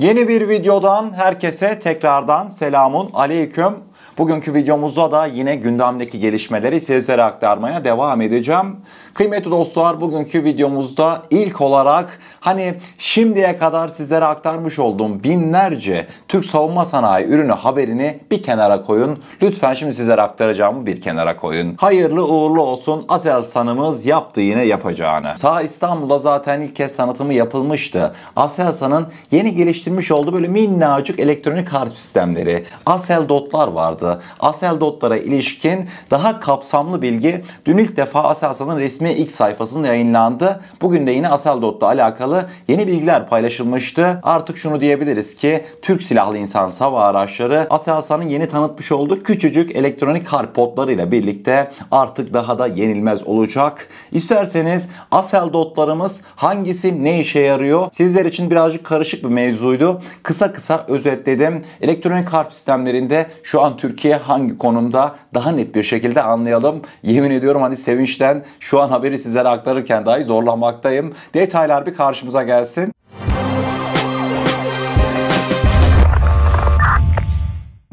Yeni bir videodan herkese tekrardan selamun aleyküm. Bugünkü videomuzda da yine gündemdeki gelişmeleri sizlere aktarmaya devam edeceğim. Kıymetli dostlar bugünkü videomuzda ilk olarak hani şimdiye kadar sizlere aktarmış olduğum binlerce Türk savunma sanayi ürünü haberini bir kenara koyun. Lütfen şimdi sizlere aktaracağımı bir kenara koyun. Hayırlı uğurlu olsun Aselsan'ımız yaptı yine yapacağını. Ta İstanbul'da zaten ilk kez sanatımı yapılmıştı. Aselsan'ın yeni geliştirmiş olduğu böyle minnacık elektronik harp sistemleri, Asel dotlar vardı yaptığı Asel Dotlara ilişkin daha kapsamlı bilgi dün ilk defa Aselsan'ın resmi ilk sayfasında yayınlandı. Bugün de yine Asel Dot'la alakalı yeni bilgiler paylaşılmıştı. Artık şunu diyebiliriz ki Türk Silahlı insan Hava Araçları Aselsan'ın yeni tanıtmış olduğu küçücük elektronik harp potlarıyla birlikte artık daha da yenilmez olacak. İsterseniz Asel Dotlarımız hangisi ne işe yarıyor? Sizler için birazcık karışık bir mevzuydu. Kısa kısa özetledim. Elektronik harp sistemlerinde şu an Türk Türkiye hangi konumda daha net bir şekilde anlayalım. Yemin ediyorum hani sevinçten şu an haberi sizlere aktarırken dahi zorlanmaktayım. Detaylar bir karşımıza gelsin.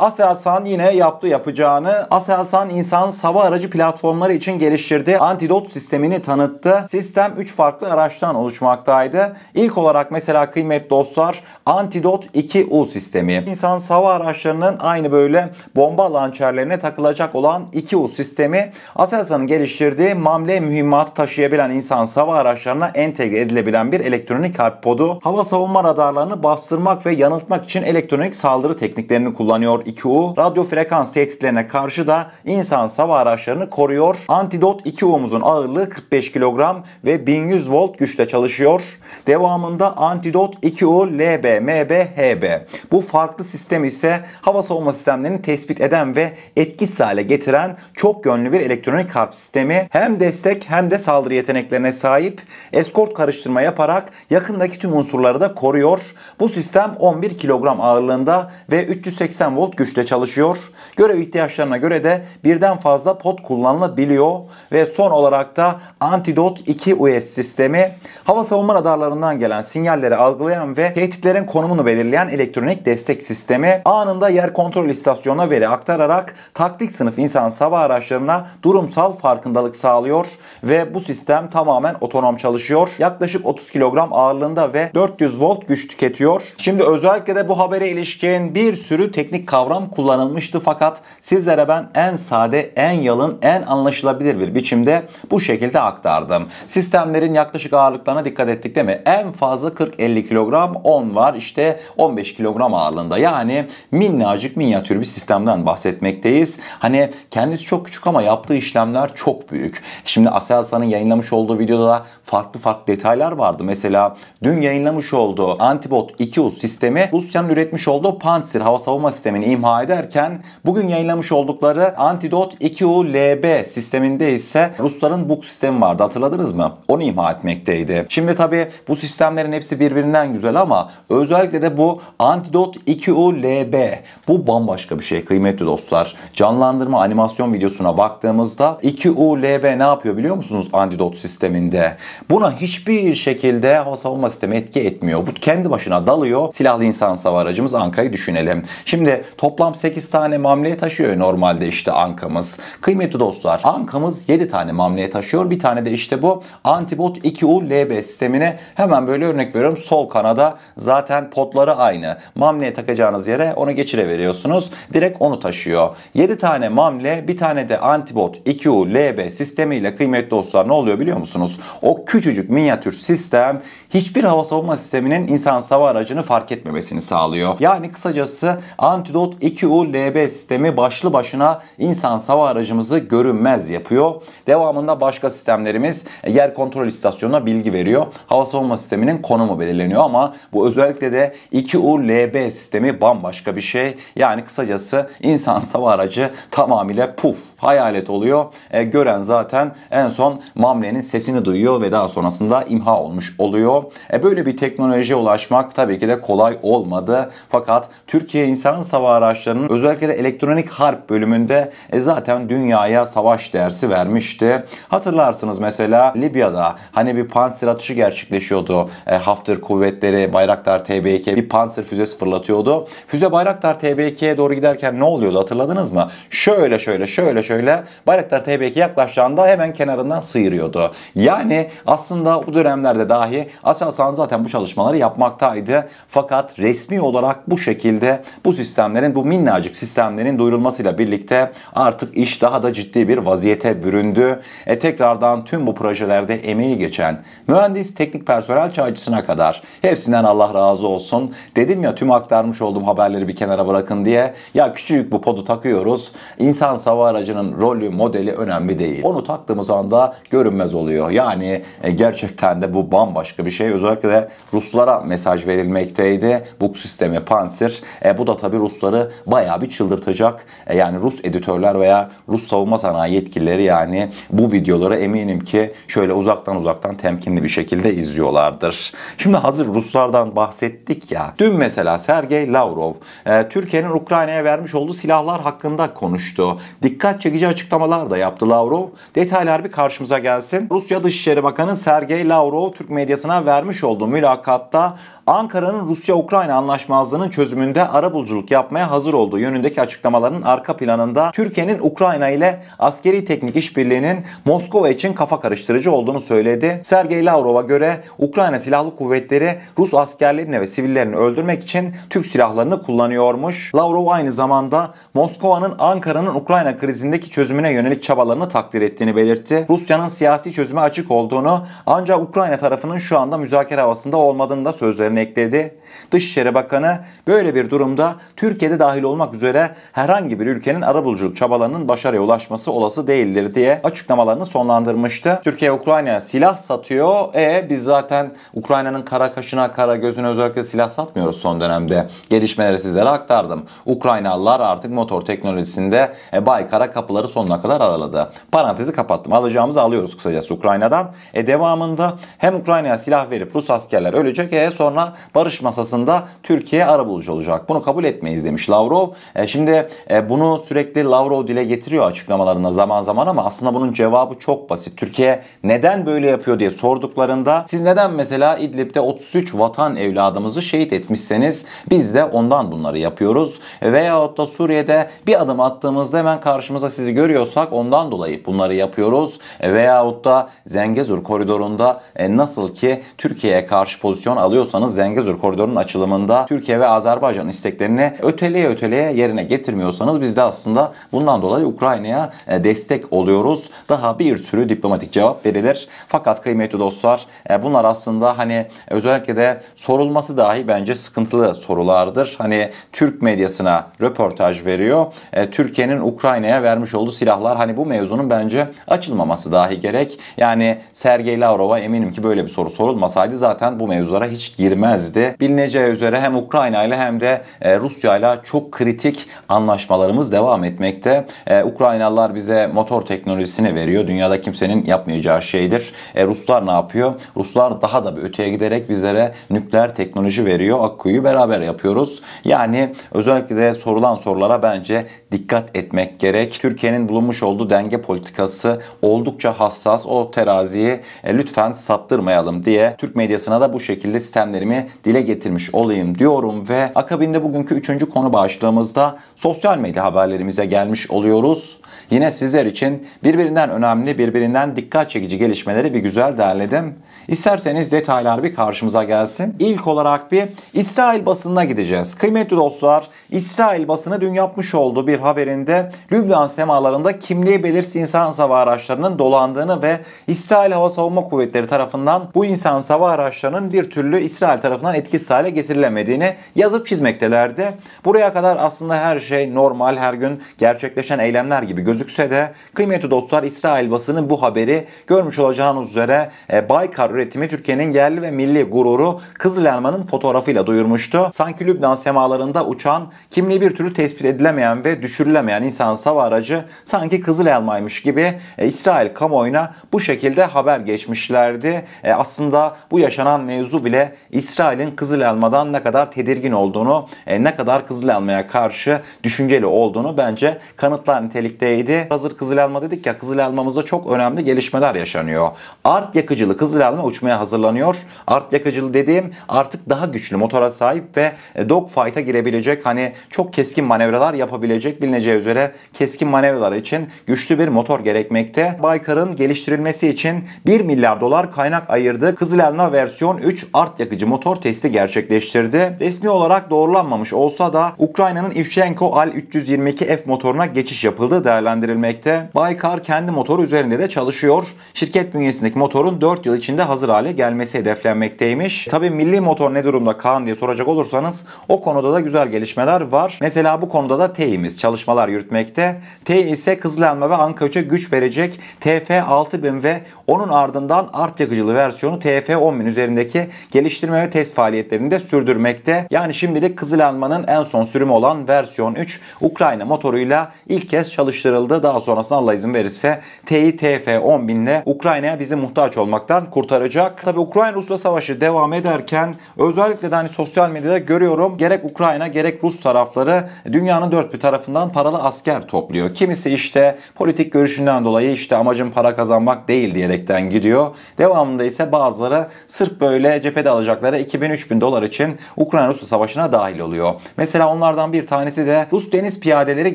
Aselsan yine yaptı yapacağını. Aselsan insan sava aracı platformları için geliştirdiği antidot sistemini tanıttı. Sistem 3 farklı araçtan oluşmaktaydı. İlk olarak mesela kıymet dostlar Antidot 2U sistemi. İnsan sava araçlarının aynı böyle bomba lançerlerine takılacak olan 2U sistemi Aselsan'ın geliştirdiği mamle mühimmatı taşıyabilen insan sava araçlarına entegre edilebilen bir elektronik harp podu. Hava savunma radarlarını bastırmak ve yanıltmak için elektronik saldırı tekniklerini kullanıyor 2U radyo frekans tehditlerine karşı da insan sava araçlarını koruyor. Antidot 2U'muzun ağırlığı 45 kilogram ve 1100 volt güçte çalışıyor. Devamında Antidot 2U LB, MB, HB. Bu farklı sistem ise hava savunma sistemlerini tespit eden ve etkisiz hale getiren çok yönlü bir elektronik harp sistemi. Hem destek hem de saldırı yeteneklerine sahip. Eskort karıştırma yaparak yakındaki tüm unsurları da koruyor. Bu sistem 11 kilogram ağırlığında ve 380 volt güçle çalışıyor. Görev ihtiyaçlarına göre de birden fazla pot kullanılabiliyor ve son olarak da Antidot 2 US sistemi hava savunma radarlarından gelen sinyalleri algılayan ve tehditlerin konumunu belirleyen elektronik destek sistemi anında yer kontrol istasyonuna veri aktararak taktik sınıf insan savaş araçlarına durumsal farkındalık sağlıyor ve bu sistem tamamen otonom çalışıyor. Yaklaşık 30 kilogram ağırlığında ve 400 volt güç tüketiyor. Şimdi özellikle de bu habere ilişkin bir sürü teknik kavram kavram kullanılmıştı fakat sizlere ben en sade, en yalın, en anlaşılabilir bir biçimde bu şekilde aktardım. Sistemlerin yaklaşık ağırlıklarına dikkat ettik değil mi? En fazla 40-50 kilogram 10 var işte 15 kilogram ağırlığında yani minnacık minyatür bir sistemden bahsetmekteyiz. Hani kendisi çok küçük ama yaptığı işlemler çok büyük. Şimdi Aselsan'ın yayınlamış olduğu videoda da farklı farklı detaylar vardı. Mesela dün yayınlamış olduğu Antibot 2 us sistemi Rusya'nın üretmiş olduğu Pantsir hava savunma sistemini imha ederken bugün yayınlamış oldukları Antidot 2ULB sisteminde ise Rusların bu sistemi vardı hatırladınız mı? Onu imha etmekteydi. Şimdi tabi bu sistemlerin hepsi birbirinden güzel ama özellikle de bu Antidot 2ULB bu bambaşka bir şey kıymetli dostlar. Canlandırma animasyon videosuna baktığımızda 2ULB ne yapıyor biliyor musunuz Antidot sisteminde? Buna hiçbir şekilde hava savunma sistemi etki etmiyor. Bu kendi başına dalıyor. Silahlı insan savaracımız Anka'yı düşünelim. Şimdi Toplam 8 tane mamleye taşıyor normalde işte ankamız. Kıymetli dostlar ankamız 7 tane mamleye taşıyor. Bir tane de işte bu antibot 2U LB sistemine hemen böyle örnek veriyorum. Sol kanada zaten potları aynı. Mamleye takacağınız yere onu geçire veriyorsunuz. Direkt onu taşıyor. 7 tane mamle bir tane de antibot 2U LB sistemiyle kıymetli dostlar ne oluyor biliyor musunuz? O küçücük minyatür sistem hiçbir hava savunma sisteminin insan savaş aracını fark etmemesini sağlıyor. Yani kısacası antidot Ford 2U LB sistemi başlı başına insan hava aracımızı görünmez yapıyor. Devamında başka sistemlerimiz e, yer kontrol istasyonuna bilgi veriyor. Hava savunma sisteminin konumu belirleniyor ama bu özellikle de 2U LB sistemi bambaşka bir şey. Yani kısacası insan hava aracı tamamıyla puf hayalet oluyor. E, gören zaten en son mamlenin sesini duyuyor ve daha sonrasında imha olmuş oluyor. E, böyle bir teknolojiye ulaşmak tabii ki de kolay olmadı. Fakat Türkiye insan hava araçlarının özellikle de elektronik harp bölümünde e, zaten dünyaya savaş dersi vermişti. Hatırlarsınız mesela Libya'da hani bir panzer atışı gerçekleşiyordu. E, Hafter kuvvetleri Bayraktar TBK bir panzer füzesi fırlatıyordu. Füze Bayraktar tb doğru giderken ne oluyordu hatırladınız mı? Şöyle şöyle şöyle şöyle Bayraktar TBK yaklaştığında hemen kenarından sıyırıyordu. Yani aslında bu dönemlerde dahi Aselsan zaten bu çalışmaları yapmaktaydı. Fakat resmi olarak bu şekilde bu sistemlerin Türkiye'nin bu minnacık sistemlerinin duyurulmasıyla birlikte artık iş daha da ciddi bir vaziyete büründü. E tekrardan tüm bu projelerde emeği geçen mühendis, teknik personel çaycısına kadar hepsinden Allah razı olsun. Dedim ya tüm aktarmış olduğum haberleri bir kenara bırakın diye. Ya küçük bu podu takıyoruz. İnsan sava aracının rolü, modeli önemli değil. Onu taktığımız anda görünmez oluyor. Yani e, gerçekten de bu bambaşka bir şey. Özellikle de Ruslara mesaj verilmekteydi. Bu sistemi pansir. E, bu da tabii Rusları insanları bayağı bir çıldırtacak. E, yani Rus editörler veya Rus savunma sanayi yetkilileri yani bu videoları eminim ki şöyle uzaktan uzaktan temkinli bir şekilde izliyorlardır. Şimdi hazır Ruslardan bahsettik ya. Dün mesela Sergey Lavrov e, Türkiye'nin Ukrayna'ya vermiş olduğu silahlar hakkında konuştu. Dikkat çekici açıklamalar da yaptı Lavrov. Detaylar bir karşımıza gelsin. Rusya Dışişleri Bakanı Sergey Lavrov Türk medyasına vermiş olduğu mülakatta Ankara'nın Rusya-Ukrayna anlaşmazlığının çözümünde arabuluculuk yapmaya hazır olduğu yönündeki açıklamaların arka planında Türkiye'nin Ukrayna ile askeri teknik işbirliğinin Moskova için kafa karıştırıcı olduğunu söyledi. Sergey Lavrov'a göre Ukrayna Silahlı Kuvvetleri Rus askerlerini ve sivillerini öldürmek için Türk silahlarını kullanıyormuş. Lavrov aynı zamanda Moskova'nın Ankara'nın Ukrayna krizindeki çözümüne yönelik çabalarını takdir ettiğini belirtti. Rusya'nın siyasi çözüme açık olduğunu ancak Ukrayna tarafının şu anda müzakere havasında olmadığını da sözlerine ekledi. Dışişleri Bakanı böyle bir durumda Türkiye'de dahil olmak üzere herhangi bir ülkenin arabuluculuk çabalarının başarıya ulaşması olası değildir diye açıklamalarını sonlandırmıştı. Türkiye Ukrayna'ya silah satıyor. E biz zaten Ukrayna'nın kara kaşına kara gözüne özellikle silah satmıyoruz son dönemde. Gelişmeleri sizlere aktardım. Ukraynalılar artık motor teknolojisinde e, kara kapıları sonuna kadar araladı. Parantezi kapattım. Alacağımızı alıyoruz kısacası Ukrayna'dan. E devamında hem Ukrayna'ya silah verip Rus askerler ölecek. E sonra ama barış masasında Türkiye arabulucu olacak. Bunu kabul etmeyiz demiş Lavrov. E, şimdi e, bunu sürekli Lavrov dile getiriyor açıklamalarında zaman zaman ama aslında bunun cevabı çok basit. Türkiye neden böyle yapıyor diye sorduklarında siz neden mesela İdlib'de 33 vatan evladımızı şehit etmişseniz biz de ondan bunları yapıyoruz. E, veyahut da Suriye'de bir adım attığımızda hemen karşımıza sizi görüyorsak ondan dolayı bunları yapıyoruz. E, veyahut da Zengezur koridorunda e, nasıl ki Türkiye'ye karşı pozisyon alıyorsanız Zengezur koridorunun açılımında Türkiye ve Azerbaycan isteklerini öteleye öteleye yerine getirmiyorsanız biz de aslında bundan dolayı Ukrayna'ya e, destek oluyoruz. Daha bir sürü diplomatik cevap verilir. Fakat kıymetli dostlar e, bunlar aslında hani özellikle de sorulması dahi bence sıkıntılı sorulardır. Hani Türk medyasına röportaj veriyor. E, Türkiye'nin Ukrayna'ya vermiş olduğu silahlar hani bu mevzunun bence açılmaması dahi gerek. Yani Sergey Lavrov'a eminim ki böyle bir soru sorulmasaydı zaten bu mevzulara hiç girmezdi edilmezdi. Bilineceği üzere hem Ukrayna ile hem de e, Rusya ile çok kritik anlaşmalarımız devam etmekte. E, Ukraynalılar bize motor teknolojisini veriyor. Dünyada kimsenin yapmayacağı şeydir. E, Ruslar ne yapıyor? Ruslar daha da bir öteye giderek bizlere nükleer teknoloji veriyor. Akkuyu beraber yapıyoruz. Yani özellikle de sorulan sorulara bence dikkat etmek gerek. Türkiye'nin bulunmuş olduğu denge politikası oldukça hassas. O teraziyi lütfen saptırmayalım diye Türk medyasına da bu şekilde sistemlerimi tepkimi dile getirmiş olayım diyorum ve akabinde bugünkü üçüncü konu başlığımızda sosyal medya haberlerimize gelmiş oluyoruz. Yine sizler için birbirinden önemli, birbirinden dikkat çekici gelişmeleri bir güzel derledim. İsterseniz detaylar bir karşımıza gelsin. İlk olarak bir İsrail basınına gideceğiz. Kıymetli dostlar, İsrail basını dün yapmış olduğu bir haberinde Lübnan semalarında kimliği belirsiz insan savaşı araçlarının dolandığını ve İsrail Hava Savunma Kuvvetleri tarafından bu insan savaş araçlarının bir türlü İsrail Yahudiler tarafından etkisiz hale getirilemediğini yazıp çizmektelerdi. Buraya kadar aslında her şey normal, her gün gerçekleşen eylemler gibi gözükse de kıymetli dostlar İsrail basının bu haberi görmüş olacağınız üzere e, Baykar üretimi Türkiye'nin yerli ve milli gururu Kızıl Elma'nın fotoğrafıyla duyurmuştu. Sanki Lübnan semalarında uçan, kimliği bir türlü tespit edilemeyen ve düşürülemeyen insan sava aracı sanki Kızıl Elma'ymış gibi e, İsrail kamuoyuna bu şekilde haber geçmişlerdi. E, aslında bu yaşanan mevzu bile İsrail İsrail'in Kızıl Elma'dan ne kadar tedirgin olduğunu, e, ne kadar Kızıl Elma'ya karşı düşünceli olduğunu bence kanıtlar nitelikteydi. Hazır Kızıl Elma dedik ya Kızıl Elma'mızda çok önemli gelişmeler yaşanıyor. Art yakıcılı Kızıl Elma uçmaya hazırlanıyor. Art yakıcılı dediğim artık daha güçlü motora sahip ve e, dogfight'a girebilecek hani çok keskin manevralar yapabilecek bilineceği üzere keskin manevralar için güçlü bir motor gerekmekte. Baykar'ın geliştirilmesi için 1 milyar dolar kaynak ayırdı. Kızıl Elma versiyon 3 art yakıcı motor motor testi gerçekleştirdi. Resmi olarak doğrulanmamış olsa da Ukrayna'nın Ivchenko Al-322F motoruna geçiş yapıldığı değerlendirilmekte. Baykar kendi motoru üzerinde de çalışıyor. Şirket bünyesindeki motorun 4 yıl içinde hazır hale gelmesi hedeflenmekteymiş. Tabi milli motor ne durumda Kaan diye soracak olursanız o konuda da güzel gelişmeler var. Mesela bu konuda da T'imiz çalışmalar yürütmekte. T ise Kızılelma ve Anka 3'e güç verecek TF6000 ve onun ardından art yakıcılı versiyonu TF10000 üzerindeki geliştirme ve ve test faaliyetlerini de sürdürmekte. Yani şimdilik Kızıl en son sürümü olan versiyon 3 Ukrayna motoruyla ilk kez çalıştırıldı. Daha sonrasında Allah izin verirse TITF 10.000 ile Ukrayna'ya bizi muhtaç olmaktan kurtaracak. Tabi Ukrayna-Rusya savaşı devam ederken özellikle de hani sosyal medyada görüyorum gerek Ukrayna gerek Rus tarafları dünyanın dört bir tarafından paralı asker topluyor. Kimisi işte politik görüşünden dolayı işte amacım para kazanmak değil diyerekten gidiyor. Devamında ise bazıları sırf böyle cephede alacakları olaylara 2000-3000 dolar için Ukrayna-Rusya savaşına dahil oluyor. Mesela onlardan bir tanesi de Rus deniz piyadeleri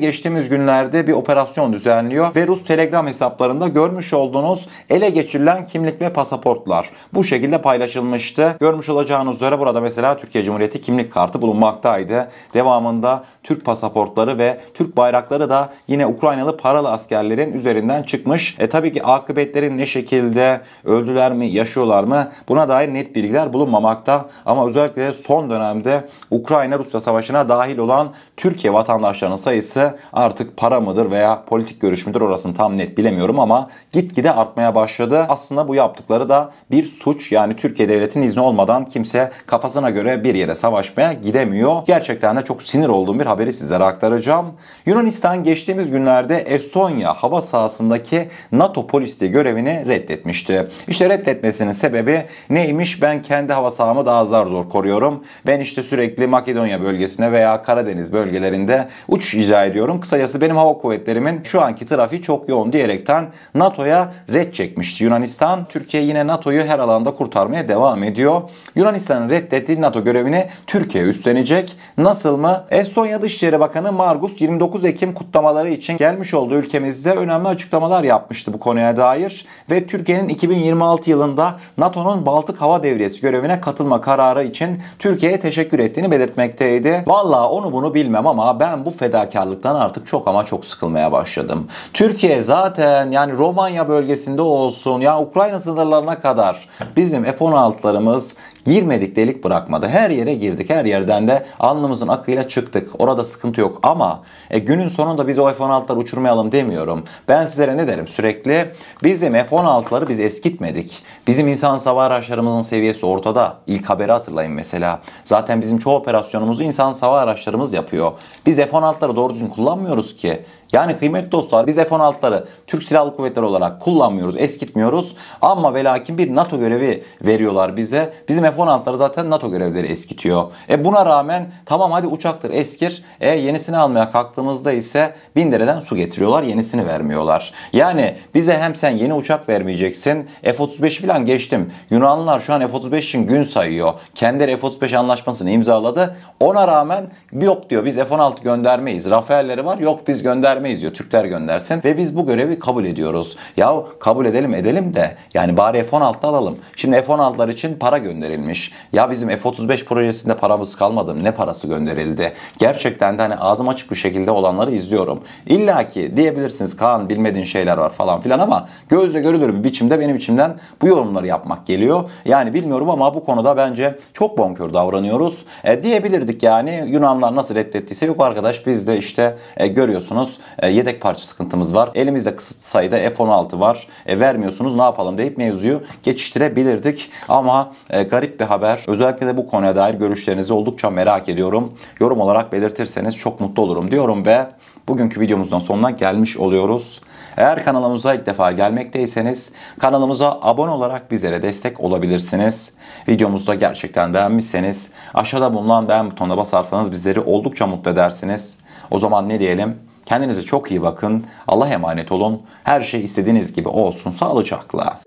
geçtiğimiz günlerde bir operasyon düzenliyor ve Rus Telegram hesaplarında görmüş olduğunuz ele geçirilen kimlik ve pasaportlar bu şekilde paylaşılmıştı. Görmüş olacağınız üzere burada mesela Türkiye Cumhuriyeti kimlik kartı bulunmaktaydı. Devamında Türk pasaportları ve Türk bayrakları da yine Ukraynalı paralı askerlerin üzerinden çıkmış. E tabii ki akıbetlerin ne şekilde öldüler mi, yaşıyorlar mı buna dair net bilgiler bulunmamakta bulunmakta. Ama özellikle son dönemde Ukrayna-Rusya savaşına dahil olan Türkiye vatandaşlarının sayısı artık para mıdır veya politik görüş müdür orasını tam net bilemiyorum ama gitgide artmaya başladı. Aslında bu yaptıkları da bir suç yani Türkiye Devleti'nin izni olmadan kimse kafasına göre bir yere savaşmaya gidemiyor. Gerçekten de çok sinir olduğum bir haberi sizlere aktaracağım. Yunanistan geçtiğimiz günlerde Estonya hava sahasındaki NATO polisliği görevini reddetmişti. İşte reddetmesinin sebebi neymiş? Ben kendi hava sahamı Kıvamı daha zar zor koruyorum. Ben işte sürekli Makedonya bölgesine veya Karadeniz bölgelerinde uç icra ediyorum. Kısacası benim hava kuvvetlerimin şu anki trafiği çok yoğun diyerekten NATO'ya red çekmişti Yunanistan. Türkiye yine NATO'yu her alanda kurtarmaya devam ediyor. Yunanistan'ın reddettiği NATO görevini Türkiye üstlenecek. Nasıl mı? Estonya Dışişleri Bakanı Margus 29 Ekim kutlamaları için gelmiş olduğu ülkemizde önemli açıklamalar yapmıştı bu konuya dair ve Türkiye'nin 2026 yılında NATO'nun Baltık Hava Devriyesi görevine katılması katılma kararı için Türkiye'ye teşekkür ettiğini belirtmekteydi. Valla onu bunu bilmem ama ben bu fedakarlıktan artık çok ama çok sıkılmaya başladım. Türkiye zaten yani Romanya bölgesinde olsun ya Ukrayna sınırlarına kadar bizim F-16'larımız girmedik delik bırakmadı. Her yere girdik. Her yerden de alnımızın akıyla çıktık. Orada sıkıntı yok ama e, günün sonunda biz o F-16'ları uçurmayalım demiyorum. Ben sizlere ne derim sürekli? Bizim F-16'ları biz eskitmedik. Bizim insan savaş araçlarımızın seviyesi ortada. İyi ilk haberi hatırlayın mesela. Zaten bizim çoğu operasyonumuzu insan savaş araçlarımız yapıyor. Biz F-16'ları doğru düzgün kullanmıyoruz ki. Yani kıymetli dostlar biz F-16'ları Türk Silahlı Kuvvetleri olarak kullanmıyoruz, eskitmiyoruz. Ama ve lakin bir NATO görevi veriyorlar bize. Bizim F-16'ları zaten NATO görevleri eskitiyor. E buna rağmen tamam hadi uçaktır eskir. E yenisini almaya kalktığımızda ise bin dereden su getiriyorlar yenisini vermiyorlar. Yani bize hem sen yeni uçak vermeyeceksin. F-35 falan geçtim. Yunanlılar şu an F-35 için gün sayıyor. Kendileri F-35 anlaşmasını imzaladı. Ona rağmen yok diyor biz F-16 göndermeyiz. Rafael'leri var yok biz gönder göndermeyiz diyor. Türkler göndersin ve biz bu görevi kabul ediyoruz. Ya kabul edelim edelim de yani bari F-16'da alalım. Şimdi F-16'lar için para gönderilmiş. Ya bizim F-35 projesinde paramız kalmadı. Ne parası gönderildi? Gerçekten de hani ağzım açık bir şekilde olanları izliyorum. İlla ki diyebilirsiniz Kaan bilmediğin şeyler var falan filan ama gözle görülür bir biçimde benim içimden bu yorumları yapmak geliyor. Yani bilmiyorum ama bu konuda bence çok bonkör davranıyoruz. E, diyebilirdik yani Yunanlar nasıl reddettiyse yok arkadaş biz de işte e, görüyorsunuz e, yedek parça sıkıntımız var. Elimizde kısıt sayıda F-16 var. E, vermiyorsunuz ne yapalım deyip mevzuyu geçiştirebilirdik. Ama e, garip bir haber. Özellikle de bu konuya dair görüşlerinizi oldukça merak ediyorum. Yorum olarak belirtirseniz çok mutlu olurum diyorum ve bugünkü videomuzdan sonuna gelmiş oluyoruz. Eğer kanalımıza ilk defa gelmekteyseniz kanalımıza abone olarak bizlere destek olabilirsiniz. Videomuzu da gerçekten beğenmişseniz aşağıda bulunan beğen butonuna basarsanız bizleri oldukça mutlu edersiniz. O zaman ne diyelim? Kendinize çok iyi bakın. Allah'a emanet olun. Her şey istediğiniz gibi olsun sağlıcakla.